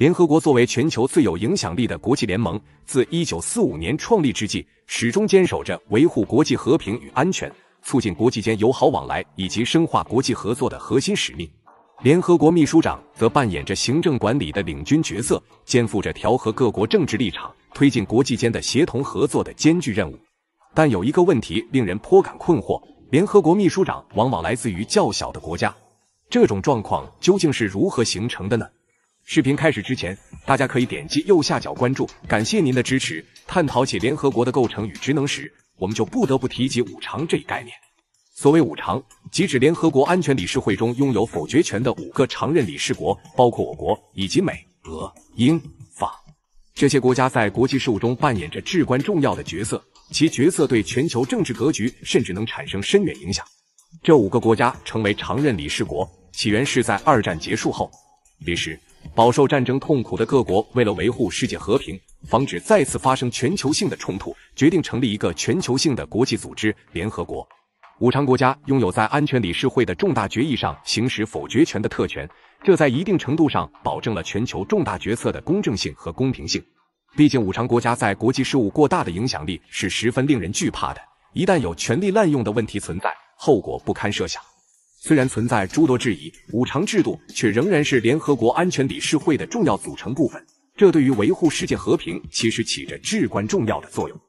联合国作为全球最有影响力的国际联盟，自一九四五年创立之际，始终坚守着维护国际和平与安全、促进国际间友好往来以及深化国际合作的核心使命。联合国秘书长则扮演着行政管理的领军角色，肩负着调和各国政治立场、推进国际间的协同合作的艰巨任务。但有一个问题令人颇感困惑：联合国秘书长往往来自于较小的国家，这种状况究竟是如何形成的呢？视频开始之前，大家可以点击右下角关注，感谢您的支持。探讨起联合国的构成与职能时，我们就不得不提及五常这一概念。所谓五常，即指联合国安全理事会中拥有否决权的五个常任理事国，包括我国以及美、俄、英、法这些国家，在国际事务中扮演着至关重要的角色，其角色对全球政治格局甚至能产生深远影响。这五个国家成为常任理事国，起源是在二战结束后，彼时。饱受战争痛苦的各国，为了维护世界和平，防止再次发生全球性的冲突，决定成立一个全球性的国际组织——联合国。五常国家拥有在安全理事会的重大决议上行使否决权的特权，这在一定程度上保证了全球重大决策的公正性和公平性。毕竟，五常国家在国际事务过大的影响力是十分令人惧怕的，一旦有权力滥用的问题存在，后果不堪设想。虽然存在诸多质疑，五常制度却仍然是联合国安全理事会的重要组成部分。这对于维护世界和平其实起着至关重要的作用。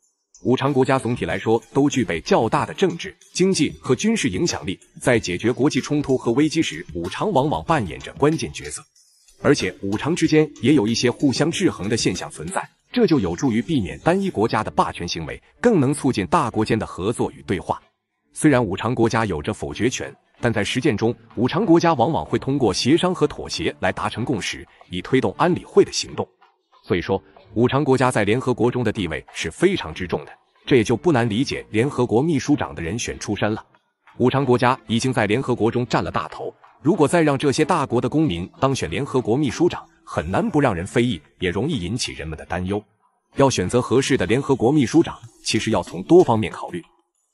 五常国家总体来说都具备较大的政治、经济和军事影响力，在解决国际冲突和危机时，五常往往扮演着关键角色。而且，五常之间也有一些互相制衡的现象存在，这就有助于避免单一国家的霸权行为，更能促进大国间的合作与对话。虽然五常国家有着否决权，但在实践中，五常国家往往会通过协商和妥协来达成共识，以推动安理会的行动。所以说，五常国家在联合国中的地位是非常之重的，这也就不难理解联合国秘书长的人选出身了。五常国家已经在联合国中占了大头，如果再让这些大国的公民当选联合国秘书长，很难不让人非议，也容易引起人们的担忧。要选择合适的联合国秘书长，其实要从多方面考虑。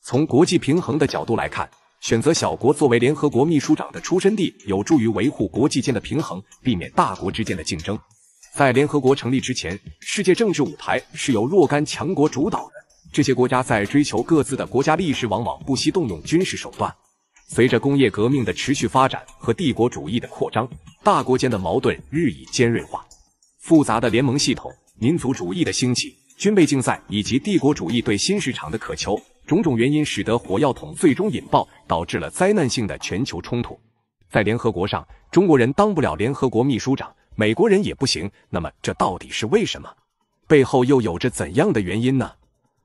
从国际平衡的角度来看，选择小国作为联合国秘书长的出身地，有助于维护国际间的平衡，避免大国之间的竞争。在联合国成立之前，世界政治舞台是由若干强国主导的，这些国家在追求各自的国家利益时，往往不惜动用军事手段。随着工业革命的持续发展和帝国主义的扩张，大国间的矛盾日益尖锐化。复杂的联盟系统、民族主义的兴起、军备竞赛以及帝国主义对新市场的渴求。种种原因使得火药桶最终引爆，导致了灾难性的全球冲突。在联合国上，中国人当不了联合国秘书长，美国人也不行。那么这到底是为什么？背后又有着怎样的原因呢？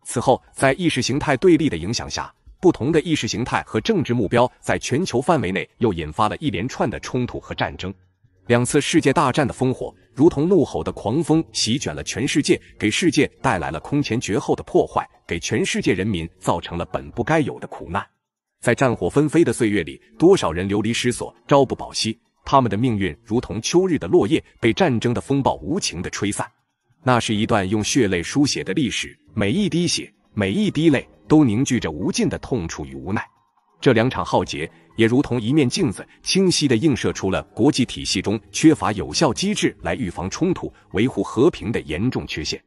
此后，在意识形态对立的影响下，不同的意识形态和政治目标在全球范围内又引发了一连串的冲突和战争。两次世界大战的烽火，如同怒吼的狂风，席卷了全世界，给世界带来了空前绝后的破坏，给全世界人民造成了本不该有的苦难。在战火纷飞的岁月里，多少人流离失所，朝不保夕，他们的命运如同秋日的落叶，被战争的风暴无情的吹散。那是一段用血泪书写的历史，每一滴血，每一滴泪，都凝聚着无尽的痛楚与无奈。这两场浩劫。也如同一面镜子，清晰地映射出了国际体系中缺乏有效机制来预防冲突、维护和平的严重缺陷。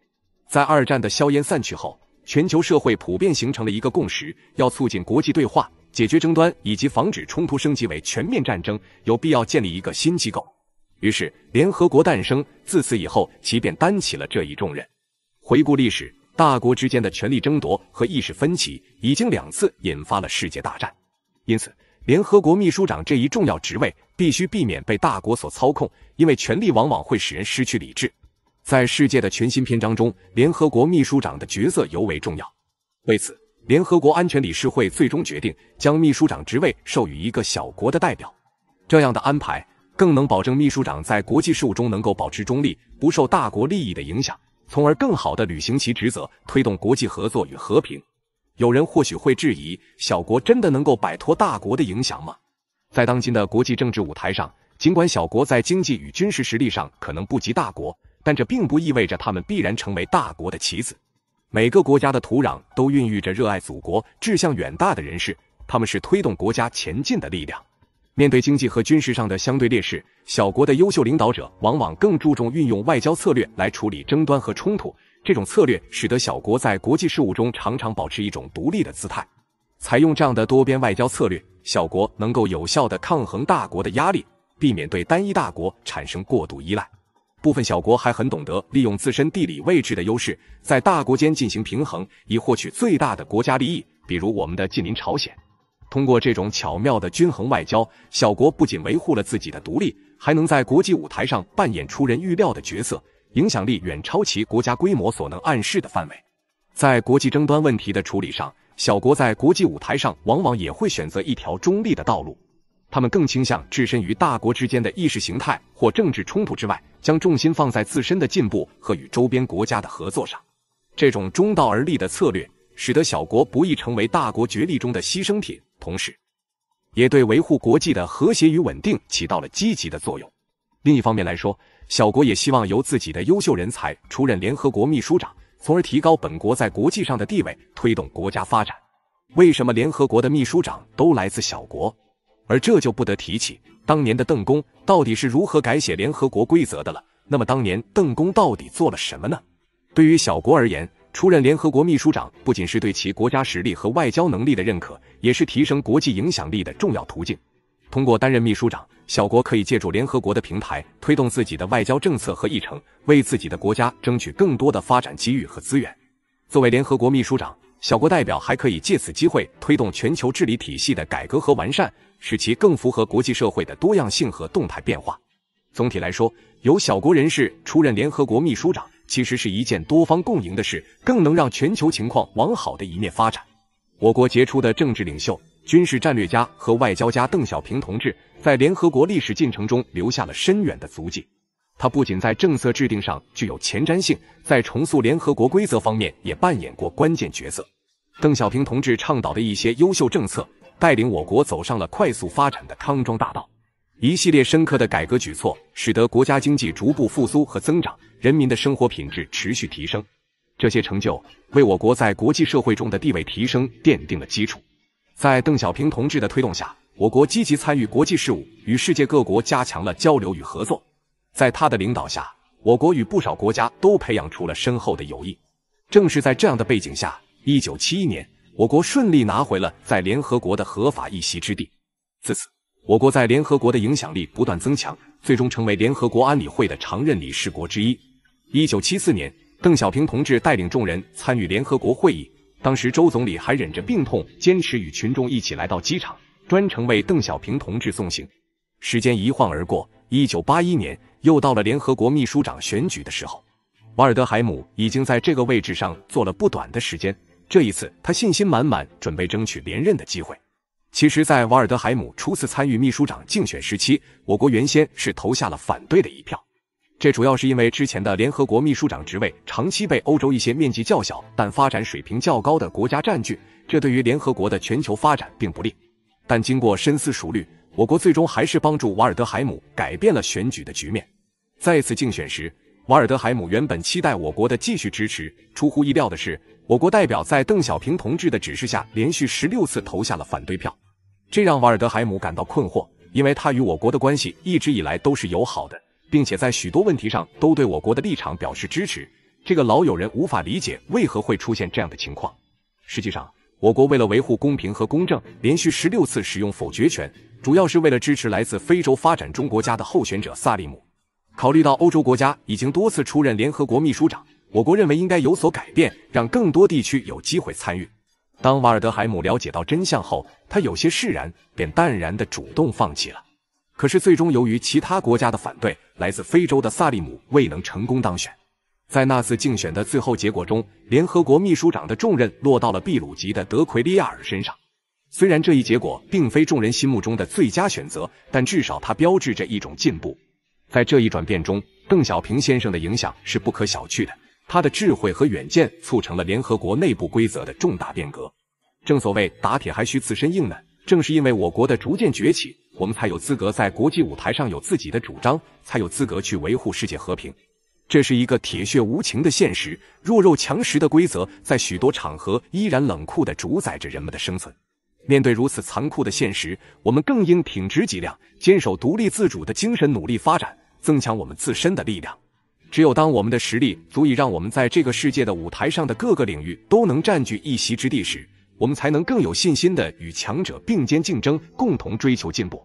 在二战的硝烟散去后，全球社会普遍形成了一个共识：要促进国际对话、解决争端以及防止冲突升级为全面战争，有必要建立一个新机构。于是，联合国诞生。自此以后，其便担起了这一重任。回顾历史，大国之间的权力争夺和意识分歧已经两次引发了世界大战，因此。联合国秘书长这一重要职位必须避免被大国所操控，因为权力往往会使人失去理智。在世界的全新篇章中，联合国秘书长的角色尤为重要。为此，联合国安全理事会最终决定将秘书长职位授予一个小国的代表。这样的安排更能保证秘书长在国际事务中能够保持中立，不受大国利益的影响，从而更好的履行其职责，推动国际合作与和平。有人或许会质疑，小国真的能够摆脱大国的影响吗？在当今的国际政治舞台上，尽管小国在经济与军事实力上可能不及大国，但这并不意味着他们必然成为大国的棋子。每个国家的土壤都孕育着热爱祖国、志向远大的人士，他们是推动国家前进的力量。面对经济和军事上的相对劣势，小国的优秀领导者往往更注重运用外交策略来处理争端和冲突。这种策略使得小国在国际事务中常常保持一种独立的姿态。采用这样的多边外交策略，小国能够有效的抗衡大国的压力，避免对单一大国产生过度依赖。部分小国还很懂得利用自身地理位置的优势，在大国间进行平衡，以获取最大的国家利益。比如我们的近邻朝鲜，通过这种巧妙的均衡外交，小国不仅维护了自己的独立，还能在国际舞台上扮演出人预料的角色。影响力远超其国家规模所能暗示的范围，在国际争端问题的处理上，小国在国际舞台上往往也会选择一条中立的道路，他们更倾向置身于大国之间的意识形态或政治冲突之外，将重心放在自身的进步和与周边国家的合作上。这种中道而立的策略，使得小国不易成为大国角力中的牺牲品，同时也对维护国际的和谐与稳定起到了积极的作用。另一方面来说，小国也希望由自己的优秀人才出任联合国秘书长，从而提高本国在国际上的地位，推动国家发展。为什么联合国的秘书长都来自小国？而这就不得提起当年的邓公到底是如何改写联合国规则的了。那么当年邓公到底做了什么呢？对于小国而言，出任联合国秘书长不仅是对其国家实力和外交能力的认可，也是提升国际影响力的重要途径。通过担任秘书长。小国可以借助联合国的平台，推动自己的外交政策和议程，为自己的国家争取更多的发展机遇和资源。作为联合国秘书长，小国代表还可以借此机会推动全球治理体系的改革和完善，使其更符合国际社会的多样性和动态变化。总体来说，由小国人士出任联合国秘书长，其实是一件多方共赢的事，更能让全球情况往好的一面发展。我国杰出的政治领袖。军事战略家和外交家邓小平同志在联合国历史进程中留下了深远的足迹。他不仅在政策制定上具有前瞻性，在重塑联合国规则方面也扮演过关键角色。邓小平同志倡导的一些优秀政策，带领我国走上了快速发展的康庄大道。一系列深刻的改革举措，使得国家经济逐步复苏和增长，人民的生活品质持续提升。这些成就为我国在国际社会中的地位提升奠定了基础。在邓小平同志的推动下，我国积极参与国际事务，与世界各国加强了交流与合作。在他的领导下，我国与不少国家都培养出了深厚的友谊。正是在这样的背景下，一九七一年，我国顺利拿回了在联合国的合法一席之地。自此，我国在联合国的影响力不断增强，最终成为联合国安理会的常任理事国之一。一九七四年，邓小平同志带领众人参与联合国会议。当时，周总理还忍着病痛，坚持与群众一起来到机场，专程为邓小平同志送行。时间一晃而过，一九八一年又到了联合国秘书长选举的时候，瓦尔德海姆已经在这个位置上做了不短的时间。这一次，他信心满满，准备争取连任的机会。其实，在瓦尔德海姆初次参与秘书长竞选时期，我国原先是投下了反对的一票。这主要是因为之前的联合国秘书长职位长期被欧洲一些面积较小但发展水平较高的国家占据，这对于联合国的全球发展并不利。但经过深思熟虑，我国最终还是帮助瓦尔德海姆改变了选举的局面。再次竞选时，瓦尔德海姆原本期待我国的继续支持，出乎意料的是，我国代表在邓小平同志的指示下，连续十六次投下了反对票，这让瓦尔德海姆感到困惑，因为他与我国的关系一直以来都是友好的。并且在许多问题上都对我国的立场表示支持，这个老友人无法理解为何会出现这样的情况。实际上，我国为了维护公平和公正，连续十六次使用否决权，主要是为了支持来自非洲发展中国家的候选者萨利姆。考虑到欧洲国家已经多次出任联合国秘书长，我国认为应该有所改变，让更多地区有机会参与。当瓦尔德海姆了解到真相后，他有些释然，便淡然地主动放弃了。可是，最终由于其他国家的反对，来自非洲的萨利姆未能成功当选。在那次竞选的最后结果中，联合国秘书长的重任落到了秘鲁籍的德奎利亚尔身上。虽然这一结果并非众人心目中的最佳选择，但至少它标志着一种进步。在这一转变中，邓小平先生的影响是不可小觑的。他的智慧和远见促成了联合国内部规则的重大变革。正所谓“打铁还需自身硬”呢，正是因为我国的逐渐崛起。我们才有资格在国际舞台上有自己的主张，才有资格去维护世界和平。这是一个铁血无情的现实，弱肉强食的规则在许多场合依然冷酷地主宰着人们的生存。面对如此残酷的现实，我们更应挺直脊梁，坚守独立自主的精神，努力发展，增强我们自身的力量。只有当我们的实力足以让我们在这个世界的舞台上的各个领域都能占据一席之地时，我们才能更有信心地与强者并肩竞争，共同追求进步。